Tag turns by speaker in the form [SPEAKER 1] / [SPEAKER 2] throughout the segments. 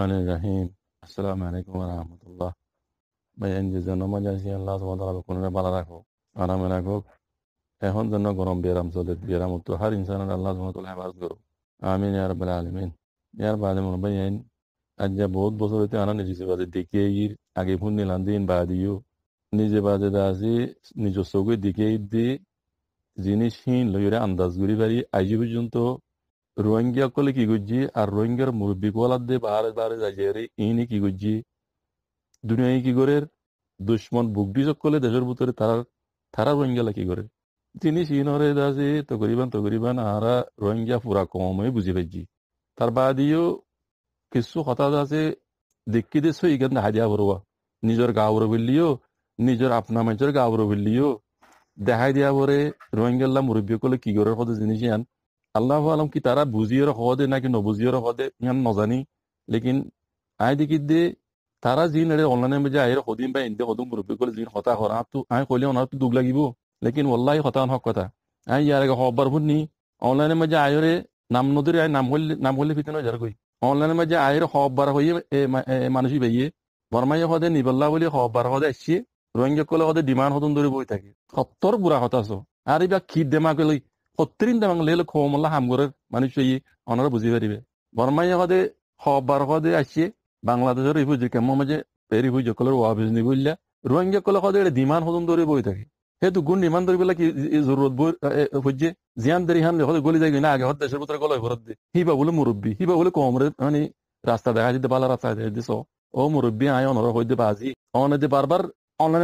[SPEAKER 1] রহমান রাহিম আসসালামু আলাইকুম রহমতুল্লাহ ভাইয়ের যে জন্য মজা আছি আল্লাহ তোমাদের কোনো ভালো রাখো আরামে রাখুক এখন জন্য গরম বিয়ারাম চলে বিয়ারাম উত্তর হার ইনসান আল্লাহ তোমাদের হেফাজ করো আমিন ইয়ার বলে আলমিন ইয়ার বাদে মনে ভাইয়েন আজ যা বহুত বছর হইতে আনা নিজে বাজে দেখিয়ে গির আগে ফোন নিলাম দিন বা দিও নিজে বাজে দা আজি নিজস্ব দেখিয়ে দি জিনিসহীন লইরে আন্দাজ করি পারি আইজি পর্যন্ত রোহিঙ্গা কলে কি করছি আর রোহিঙ্গার মুরব্বী কলার দিয়ে বাহারে বাহারে যাই ইনি কি করছি দুনিয়ায় কি করে দুশ্মন বুগডি সকলে দেশের ভিতরে তারা তারা রোহিঙ্গালা কি করে তিনি সিনরে দাসে তো তকরিবান আহারা রোহিঙ্গা পুরা কমই বুঝি পাইছি তার বাদেও কিছু কথা আছে দেখি দেশ এখান হাজিয়া বরবা নিজের গাঁর বিল্লিও নিজের আপনা মাইচের গাঁর বিল্লিও দেখাই দিয়া পরে রোহিঙ্গাল্লা মুরব্বী কলে কি করে কত জিনিস আন আল্লাহ আলম কি তারা বুঝিয়েরও হদে নাকি নবুঝিয়েরও হদে ইহান নজানি লেকিন আয় দেখি দে তারা জিন এর অনলাইনে মধ্যে আয়ের হদিম বা ইন্দে হদম গ্রুপে করে জিন হতা হর আপ তো আয় কইলে অনার তো দুঃখ লাগিব লেকিন ওল্লাই হতা অনহক কথা আয় ইয়ার আগে হবার ভুননি অনলাইনে মধ্যে আয়রে নাম নদীর আয় নাম হলে নাম হইলে ফিতেন যার কই অনলাইনে মধ্যে আয়ের হবার হইয়ে মানুষই বেয়ে বর্মাই হদে নিবল্লা বলে হবার হদে আসছে রোহিঙ্গা কলে হদে ডিমান্ড হদন ধরে বই থাকে সত্তর বুড়া হতাশ আর এবার ক্ষীর দেমা কলে হত্রিন দেমাং লেল খোমল্লা হামগরের মানুষ ইয়ে অনারা বুঝি পারিবে বর্মাই হদে খবর হদে আসিয়ে বাংলাদেশের এই পুজো কেমন মাজে পেরি পুজো কলের ওয়াবিজ নি বুঝলা রোহিঙ্গা কলে হদে এটা ডিমান হদন ধরে বই থাকে হেতু গুণ ডিমান ধরি বেলা কি জরুরত বই হচ্ছে জিয়ান হান হদে গলি যাই না আগে হদ দেশৰ ভিতরে গলে ঘৰত দে হিবা বলে মুরব্বী হিবা বলে কমরে মানে ৰাস্তা দেখা দিয়ে পালা রাস্তা দেখা দিস ও মুরব্বী আয় অনরা হইতে বাজি বাৰ বারবার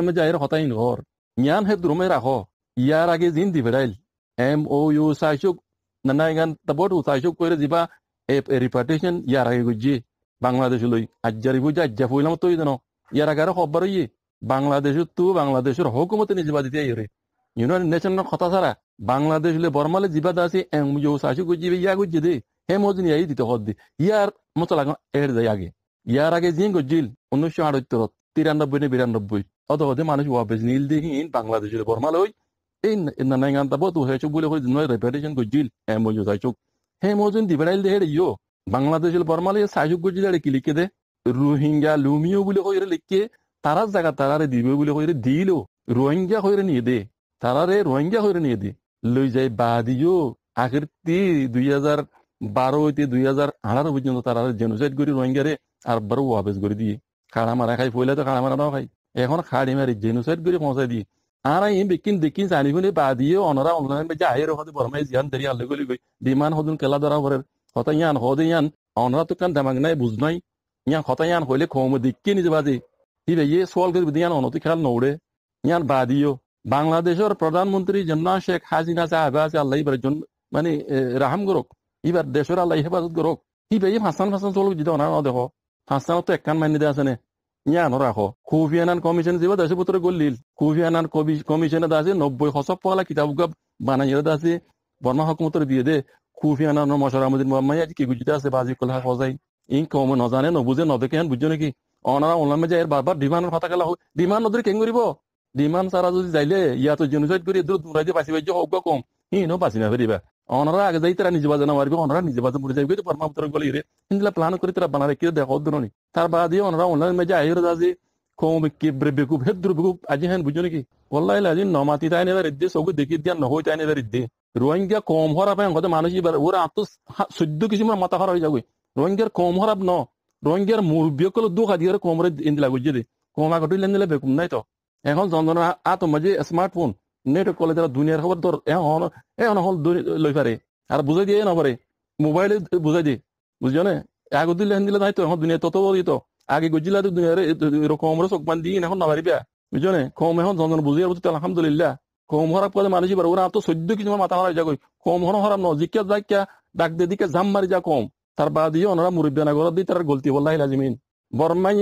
[SPEAKER 1] মাজে আহি হতাই ঘর ইয়ান হে দ্রুমে রাখো ইয়াৰ আগে জিন দি ডাইল MOU saishuk nanaigan tabor usaishuk koire diba a reputation yarage guji Bangladesh lui ajjaribu ja jafuilam to idano yaragara khobbaro yi Bangladesh tu Bangladesh hukumat ni jiba dite yure United Nation khata sara Bangladesh le Burma le jiba dasi MOU saishuk guji be yagu jide হেমোজিন ইয়াই দিতে হদ্দি ইয়ার মতো লাগে এর যায় আগে ইয়ার আগে জিন গজিল উনিশশো আটাত্তর তিরানব্বই নে বিরানব্বই অত হতে মানুষ ওয়াবেজ নীল দিহীন বাংলাদেশের বর্মালয় in na na nganta bo tu he chu bule ko no reparation ko jil he mo ju sai chu he mo jun dibral de he yo বাংলাদেশের বর্মালে সাজুক গজিলারে কি লিখে দে রোহিঙ্গা লুমিও বলে কইরে লিখে তারা জায়গা তারারে দিবে বলে কইরে দিল রোহিঙ্গা কইরে নিয়ে দে তারারে রোহিঙ্গা কইরে নিয়ে দে লই যাই বাদিও আগের তি দুই হাজার বারো হইতে দুই হাজার আঠারো পর্যন্ত তারারে জেনোসাইড করি রোহিঙ্গারে আর বারো ওয়াবেজ করে দিয়ে খাড়া মারা খাই পয়লা তো খাড়া মারা নাও খাই এখন খাড়ি মারি জেনোসাইড করে পৌঁছাই দিয়ে ana yin bikin dikin sani hune baadiye onara online be jahir hodi bormai ziyan deri alle goli goi diman hodun kala dara borer hota yan hodi yan onara to kan damag nai buz nai yan hota yan hoile kom dikke ni bazi hibe ye swal gori diyan onoti khal nore yan baadiyo বাংলাদেশের প্রধানমন্ত্রী জন্না শেখ হাসিনা সাহেব আছে আল্লাহ ইবার জন মানে রাহাম গরক ইবার দেশের আল্লাহ হেফাজত গরক ইবে হাসান হাসান চলক যদি honour দেখো হাসান তো একখান মাইনে দেয় আছে ইয়া নরাখো খুফিয়ানান কমিশন জিবা দাসে পুত্র গল্লিল খুফিয়ানান কমিশনে দাসে নব্বই হসব পালা কিতাব গাব বানাইয়া দাসে বর্মা হকুমতর দিয়ে দে খুফিয়ানান মশার আমদিন মাম্মাই আজ কি গুজিতে আছে বাজি কলহা হজাই ইন কম নজানে নবুজে নদেকেন বুঝছো নাকি অনারা ওলামে যায় বারবার ডিমান্ডের কথা গেলা হল ডিমান্ড নদীর কেং করিব ডিমান্ড সারা যদি যাইলে ইয়াতো জেনোসাইড করে দূর দূরাইতে বাঁচি বাজ্য হোক কম ই নো বাঁচি না ফেরিবা ওনারা আগে যাই তারা নিজে বাজে মারবে নিজে বাজে মরে যাবে প্ল্যান করে তারা দেখো তার বাদ দিয়ে অনলাইন মেজে আহির দাজি কম কি বেকুব হে আজি হেন বুঝো নাকি ওল্লাই আজি নমাতি তাই নেবার ইদ্দে সবু দেখি দিয়া নহই তাই নেবার ইদ্দে রোহিঙ্গা কম হরা পায় কথা মানুষ এবার ওরা আত্ম সদ্য কিছু মাথা হরা হয়ে যাবে রোহিঙ্গার কম হরাব ন রোহিঙ্গার মুরব্বীকল দুঃখ আধিকার কমরে ইন্দিলা গুজিয়ে দে কমা কটুইলেন বেকুম নাই তো এখন জনজনের আ তোমার যে স্মার্টফোন নেট কলে যারা দুনিয়ার খবর ধর এখন এখন হল লই পারে আর বুঝাই দিয়ে না পারে মোবাইলে বুঝাই দিয়ে বুঝলি না আগে দিলে হেন দিলে তো এখন দুনিয়া তত বলি তো আগে গজিলা তো দুনিয়ার এরকম চোখ বান দিয়ে এখন না পেয়া বুঝলি না কম এখন জনজন বুঝিয়ে বুঝতে আলহামদুলিল্লাহ কম হরাপ করে মানুষ এবার ওরা তো চোদ্দ কিছু মাথা হারাই যা কম হন হরাম ন জিকা যাকিয়া ডাক দিয়ে দিকে জাম মারি যা কম তার বাদ দিয়ে ওনারা মুরব্বী নাগর দিয়ে তার গলতি বললাহ জিমিন বর্মাই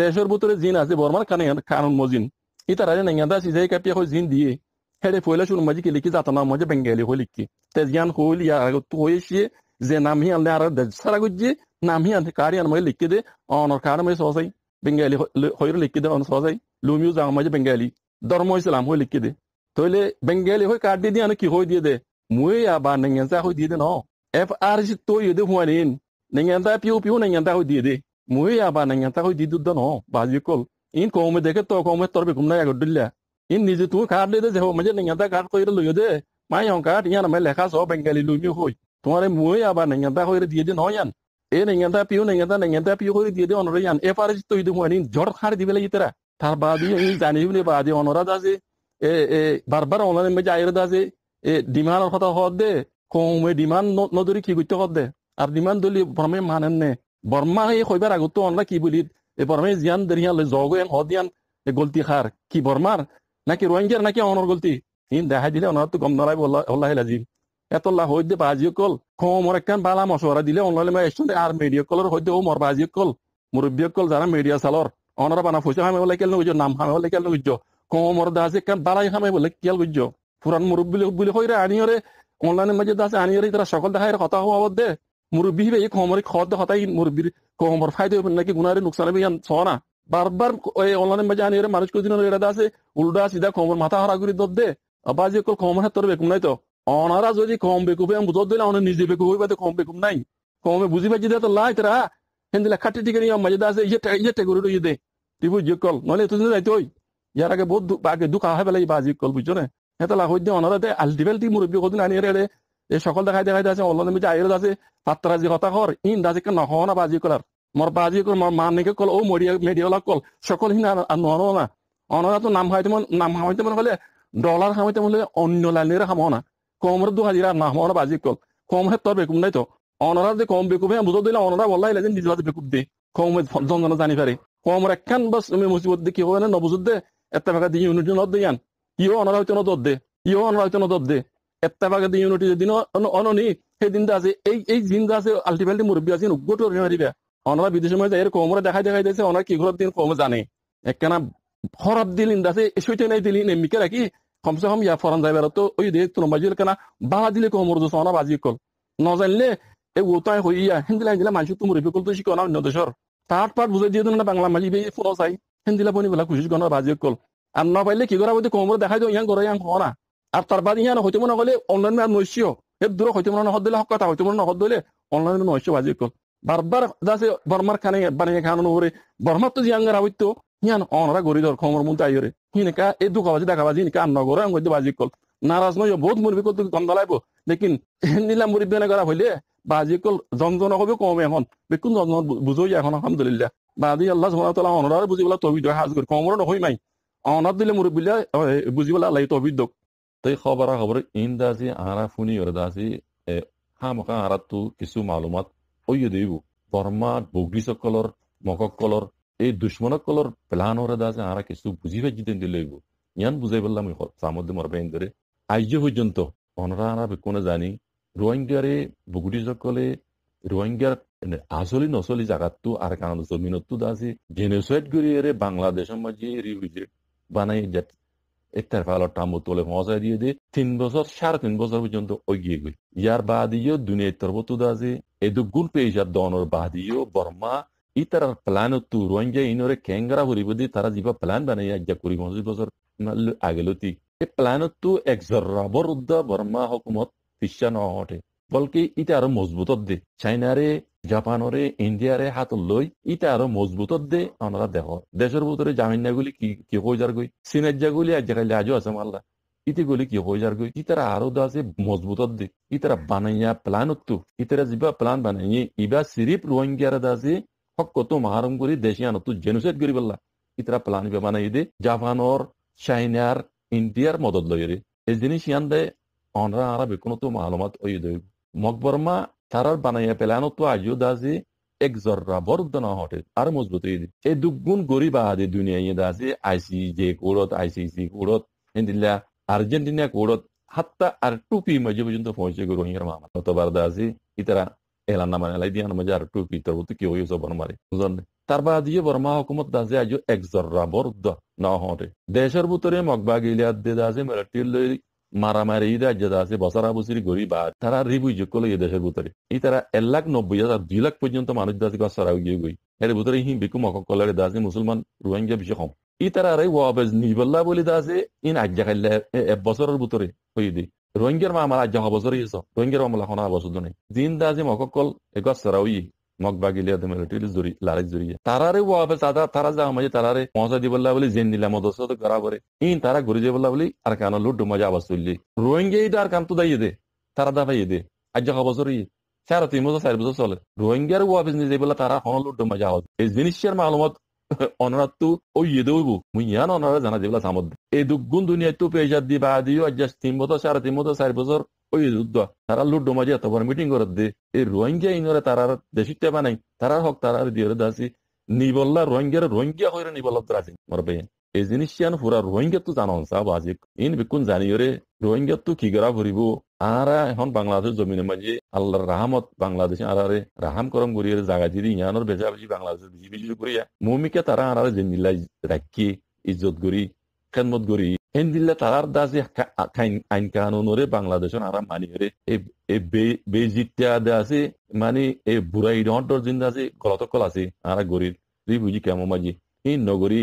[SPEAKER 1] দেশের ভিতরে জিন আছে বর্মার কানে কানুন মজিন Itt arra negyanda size kapya ko zin diye. Hele foyla şunu maji keleki zaten ama maji bengeli ko likki. Tezyan ko liya ago tu hoye şi ze nam hi anle ara daj sara gujje nam hi anle kari anma likki de on or kara maji sozai bengeli hoyro likki de on sozai lumiu zang maji bengeli dormo islam ho likki de. Toyle bengeli hoy kardi di anı ki hoy diye de muye ya ba negyanda hoy diye de no. FRG to yede huanin negyanda piu piu negyanda hoy diye de. Muye ya ba negyanda hoy diye de no. Bazı kol. ইন কৌমে দেখে তো কমে তোর বেকুম নাই আগত দিল্লা in নিজে তুই কাঠ দে দেখো মানে নেঙাদা কাঠ করে লইও দে মাই হং কাঠ ইয়ান আমার লেখা সব বেঙ্গালি লইমি হই তোমার মই আবার নেঙাদা করে দিয়ে দিন হয়ান এ নেঙাদা পিও নেঙাদা নেঙাদা পিও করে দিয়ে দে অনরে ইয়ান এপারে তুই দে হুয়ানি জড় খাড় দিবে লাগি তারা তার বাদি ইন জানি বলে বাদি অনরাদ আছে এ এ বারবার অনলাইন মধ্যে আইরাদ আছে এ ডিমান্ডের কথা হত দে কৌমে ডিমান্ড নদরি কি করতে হত দে আর ডিমান্ড দলি ভ্রমে মানেন নে বর্মা এই কইবার আগত অনরা কি বলি এ বর্মে জিয়ান দেরিয়া লে জগ এন হদিয়ান এ গলতি খার কি বর্মার নাকি রোহিঙ্গার নাকি অনর গলতি ইন দেখা দিলে অনার গম নড়াই হল্লাহ লাজিম এতলা হইতে বাজিও কল খমর একখান বালা মশওয়ারা দিলে অনলাইন মা এসছেন আর মিডিয়া কলর হইতে ও মর বাজিও কল মুরব্বী কল যারা মিডিয়া চালর অনরা বানা ফুসে হামে বলে কেল নগুজ নাম হামে বলে কেল নগুজ খমর দা আছে একখান বালাই হামে বলে কেল গুজ পুরান মুরব্বী বলে হইরে আনিয়রে অনলাইনের মাঝে দা আছে আনিয়রে তারা সকল দেখায় কথা হওয়া দে মুরব্বী বে কোমরে খদ হতাই মুরব্বির কোমর ফায়দা হবে নাকি গুনারে নুকসান হবে সনা বারবার ওই অনলাইনে মাঝে আনি এর মানুষ কদিন এরা আছে উল্টা সিধা কোমর মাথা হারা করে দব দে আবার যে কল কোমর হাতর বেকুম নাই তো অনারা যদি কম বেকুবে আমি বুঝত দিলে অনেক নিজে বেকুব হইবা কম বেকুম নাই কমে বুঝি পাচ্ছি তো লাই তারা হিন্দি লেখাটি টিকে নিয়ে মাঝে আছে ইয়ে ইয়ে টেগুরি ইয়ে দে তুই বুঝ কল নলে তুই যাইতে ওই ইয়ার আগে বহুত আগে দুঃখ আহে বেলা বাজি কল বুঝছো না হেতলা হইতে অনারা দে আলটিবেল টি মুরব্বী কদিন আনি এর এই সকল দেখাই দেখাই আছে অল্লাহ নবী আইল আছে পাত্রাজি কথা কর ইন দাজি কে নহ না বাজি কলার মর বাজি কর মর মা নিকে কল ও মরিয়া মেডিয়া কল সকল হিনা আর না অনরা তো নাম হাইতে নাম হাইতে মনে হলে ডলার হাইতে মনে অন্য লাইনের হামাও না কমরে দু হাজিরা না হামাও না বাজি কল কম হে তোর বেকুম নাই তো অনরা যে কম বেকুবে বুঝো দিলে অনরা বললাই লাগে নিজ বাজে বেকুব দে কম জনজন জানি পারে কম বস তুমি মুসিবত দে কি হবে না নবুজুদ দে এত টাকা দিয়ে ইউনিট নদ দিয়ে ইও অনরা হইতে নদ দে ইও অনরা হইতে নদ দে এত্তাবাগা দি ইউনিটি দিন অননি সেই দিন আছে এই এই জিন আছে আলটিমেটলি মুরব্বী আছে উগ্গট মারিবা অনবা বিদেশে মধ্যে এর কোমরে দেখাই দেখা যাচ্ছে কি ঘৰত দিন কম জানে একখানা খরাব দিল আছে এসইতে নাই দিলি নেমিকে কম ইয়া ফরান তো ওই দে তোর বাজিল কেনা বাহা দিলে কোমর দোষ অনা বাজি কল ন জানলে এই ওতায় হইয়া হিন্দিলা দিলে মানুষ তো মুরব্বী কল তো শিকনা অন্য দেশৰ তার পার দিয়ে না বাংলা মাঝি বেয়ে ফোন চাই হিন্দিলা বনি বেলা খুশি বাজি কল আর না পাইলে কি করা বলতে কোমরে দেখা যায় ইয়াং করে ইয়াং না আৰু তাৰ বাদ ইহঁত হয়তো মই নগলে অনলাইন মেৰ নৈশ্য সেই দূৰ হয়তো মানে নহত দিলে সকাল হয়তো মানে নহত দিলে অনলাইন মেৰ নৈশ্য বাজি গ'ল বাৰ বাৰ যাছে বৰমাৰ খানে একবাৰ খান নহৰে বৰমাৰটো যি আঙাৰ আৱত্য সিহঁত অনৰা গৰি ধৰ খঙৰ মোৰ সি সেনেকা এই দুখ বাজি দেখা বাজি সেনেকা নগৰ অংগ বাজি কল নাৰাজ নহয় বহুত মুৰ্বী কল তুমি গন্ধ লাগিব দেখিন সেইদিনা মুৰ্বী এনেকুৱা হ'লে বাজি কল জনজন হবি কম এখন বেকুন জনজন বুজোই এখন আহমদুলিল্লাহ বাজি আল্লাহ জমা তালা অনৰাৰ বুজিবলৈ তবিদ্য সাজ কৰি কমৰ নহয় মাই অনাত দিলে মুৰ্বী বুলি বুজিবলৈ লাগে তবিদ্যক طي خبره خبر این دازی آنها ور دازی هم که آنها تو کسیو معلومات اوی دیو فرما بوگیس کلر مکک کلر এই দুশ্মনক কলর প্লান ওরা দাসে আরা কিছু বুঝিবে জিতেন দিলে ইয়ান বুঝাই বললাম সামদ্দে মরবেন ধরে আইজ পর্যন্ত অনরা আরা বেকুনে জানি রোহিঙ্গারে বুগুটি সকলে রোহিঙ্গার আসলি নসলি জাগাতো আর কারণ জমিনতো দাসে জেনোসাইড করিয়ে বাংলাদেশের মাঝে রিফিউজি বানাই একটার ফালো টামু তোলে মজা দিয়ে দিয়ে তিন বছর সাড়ে তিন বছর পর্যন্ত এগিয়ে গই ইয়ার বা দিয়ে বাদিও দুনিয়ার তরবত দাজে এদু গুল পেয়ে যা দনর বা দিয়ে বর্মা ইতার প্ল্যান তু রোহিঙ্গা ইনরে ক্যাংরা হরিব দি তারা যিবা প্ল্যান বানাই যা করি মজুদ বছর আগেলতি এই প্ল্যান তু এক জর্রাবর উদ্দা বর্মা হকুমত পিসা ন বলকি ইটা আরো মজবুত দে চাইনারে জাপানরে ইন্ডিয়ারে হাত লই ইটা আরো মজবুত দে আমরা দেহ দেশের ভিতরে জামিনাগুলি কি কি হয়ে যার গই সিনের গুলি আর জায়গায় আজও আছে মাল্লা ইতি গুলি কি হয়ে যার গই ইতারা আরো দা আছে মজবুত দে ইতারা বানাইয়া প্ল্যান উত্তু ইতারা যা প্ল্যান বানাইয়ে ইবা সিরিপ রোহিঙ্গিয়ারা দা আছে হকত মাহারম করে দেশে আনতো জেনুসাইড করি বললা ইতারা প্ল্যান বানাই দে জাপানর চাইনার ইন্ডিয়ার মদত লই রে এই জিনিস ইয়ান দে অনরা আরা বেকোনো তো মালুমাত ওই দইব મકબરમાં તારાર બનાયા પેલાનો તો આજ્યો દાઝે এক જર્રા બરુદ્ધ ન হটে আর মজবুত হয়ে এই দুগুণ গরিব আহাদে দুনিয়া ইয়ে আইসি যে কোড়ত আইসিসি কোড়ত হিন্দিল্লা আর্জেন্টিনা কোড়ত হাত্তা আর টুপি মজে পর্যন্ত পৌঁছে গো রোহিঙ্গার মামা ততবার দাসে ইতারা এলান মানে এলাই দিয়ে মজে আর টুপি তো কি কেউ সব মারে বুঝলেন তার বাদ দিয়ে বর্মা হকুমত দাসে আজ এক জর্রা বরুদ্ধ ন হটে দেশের ভিতরে মগবা গিলিয়াত দে দাসে মেরাটির মারামারি ইদা যেটা আছে বসারাবসির গরিব আর তারা রিবুই যোগ করলো এই দেশের ভিতরে এই তারা এক লাখ নব্বই হাজার দুই লাখ পর্যন্ত মানুষ দাসী গাছ সরাও গিয়ে গই এর ভিতরে হি বিকু মকলের দাসি মুসলমান রোহিঙ্গা বেশি কম ই তারা আরে ও আবেজ নিবল্লা বলি দাসে ইন আজ্ঞা খাইলে এক বছরের ভিতরে হয়ে দি রোহিঙ্গার মা আমার আজ্ঞা হবছর হয়েছ রোহিঙ্গার মামলা খনা বছর দিন দাসি মকল এগাছ সরাও মগবাগিলিয়া দরি লারাই জড়িয়ে তারারে ওয়া তারা তারা যা মাঝে তারারে পৌঁছা দি বললা জেন নিলাম দোস্ত গরা করে ইন তারা ঘুরে যে বললা বলি আর কান লুড্ডু মাঝে আবাস তুললি দাইয়ে দে তারা দাফাইয়ে দে আজ তিন বছর চার বছর চলে রোহিঙ্গার নিজে বলে তারা হন এই জিনিসের মালুমত ওই ইয়ে অনরা জানা যেগুলা সামদ এই দুগুণ দুনিয়ায় তো পেয়ে যাদি বা দিও আজ তিন বছর সারা তিন বছর চার বছর ওই যুদ্ধ তারা লুডো মাঝে এত বড় মিটিং করে দে এই রোহিঙ্গা ইনরে তারা তারার দেশিতে নাই তারা হক তারা দিয়ে দাসি নিবল্লা রোহিঙ্গার রোহিঙ্গা হয়ে নিবল্লা রাজি মর ভাই এই জিনিস পুরা রোহিঙ্গা তো জানো সাহ আজি ইন বিকুন জানি রে রোহিঙ্গা তো কি গড়া ভরিব আর এখন বাংলাদেশ জমিনে মাঝে আল্লাহর রাহামত বাংলাদেশ আরারে রাহাম করম করিয়ে জাগা জিরি ইয়ানোর বেজা বেজি বাংলাদেশের বিজি বিজি করিয়া মমিকা তারা আরারে জেনিলাই রাখি ইজ্জত করি খেদমত করি این دیل تغار دازی این کانون ره بانگلادشون آرام مانی ره এ দে আছে মানে এ বুড়াই ডর জিন্দা আছে কলাতকল আছে আর গরির তুই বুঝি কেমন মাঝি এই নগরী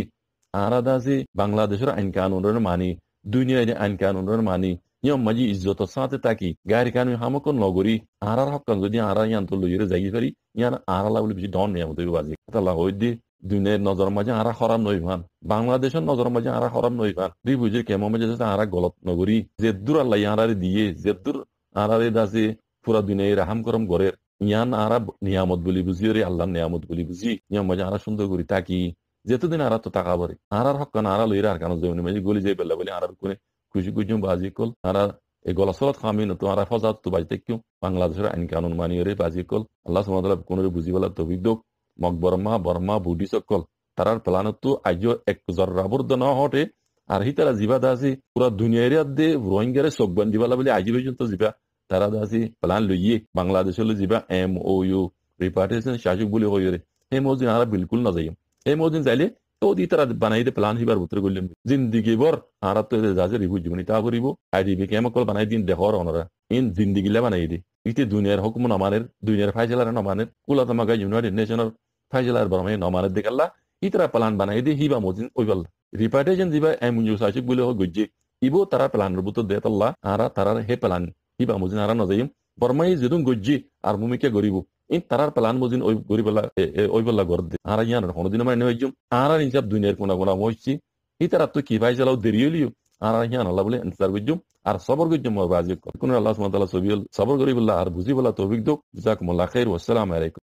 [SPEAKER 1] আর দাসে বাংলাদেশের আইন কানুন মানি দুনিয়ার আইন কানুন মানি ইয়ম মাজি ইজ্জত সাথে তাকি গায়ের কারণে হামক নগরী আহার হকান যদি আহারা ইয়ান তো লইরে যাই পারি ইয়ান আহারা লাগলে বেশি ডন নিয়ামত বাজে তালা হই দিয়ে দুনিয়ার নজর মাঝে আরা খরাম নই ভান বাংলাদেশের নজর মাঝে আরা খরাম নই ভান দুই বুঝে কেমন মাঝে আরা গলত নগরী জেদ্দুর আল্লাহ ইয়ারারে দিয়ে জেদ্দুর আরারে দাসে পুরা দুনিয়ায় রাহাম করম গড়ের ইয়ান আরা নিয়ামত বলি বুঝি রে আল্লাহ নিয়ামত বলি বুঝি নিয়ম মাঝে আরা সুন্দর করি তাকি যেতদিন আরা তো টাকা ভরে আরার হক কান আরা লইরা আর কানো জমিনে মাঝে গলি যাই বেলা বলে আরার করে কুজুকুজু বাজিকল তারা এই গলাসলত খামিন তোমারা ফজাত তো কেউ বাংলাদেশের আইন কানুন আল্লাহ মগ বর্মা বর্মা বুডি সকল তারার আজ এক ন হটে আর হি তারা জিবা দাসি দে রোহিঙ্গারে সকবান জিবালা বলে আজি পর্যন্ত জিবা তারা দাসি প্লান লইয়ে বাংলাদেশ জিবা এম ও ইউ রিপার্টেশন শাসক বলে হয়ে রে বিলকুল না যাই এই মজিন যাইলে যদি তারা বানাইতে প্লান হিবার ভিতরে করলেন জিন্দিগি বর যাজে রিভু জীবনী তা করিব বানাই দিন দেহর অনরা ইন বানাই দি ইতি দুনিয়ার হুকুম নমানের দুনিয়ার ফাইজেলার নমানের কুলা তামাকা ইউনাইটেড নেশনের ফাইজেলার বরমে নমানের ইতরা প্লান বানাই দি হিবা মজিন ওইবাল রিপার্টেশন দিবা এমন ইউস আশিক বলে হোক গজ্জে ইবো তারা প্লানের বুত তল্লা আরা তারার হে প্লান হিবা মজিন আরা নজাইম বর্মাই যেদুন গজ্জি আর মুমিকে গরিব তারার পেলান মদিন ওই গরিব ওই বেলা ঘর দিয়ে আর দিন মাইনে হয়েছি আর আর ইনসাব দুনিয়ার কোনা কোনা তো কি ভাই চালাও দেরি হইলিও আর আর ইয়ান আল্লাহ বলে ইনসার করছি আর সবর করছি মই বাজি কোন আল্লাহ সুমতালা সবিয়াল সবর গরিবুল্লাহ আর বুঝি বলা তো অভিজ্ঞ যাক মোল্লা খাই আসসালাম আলাইকুম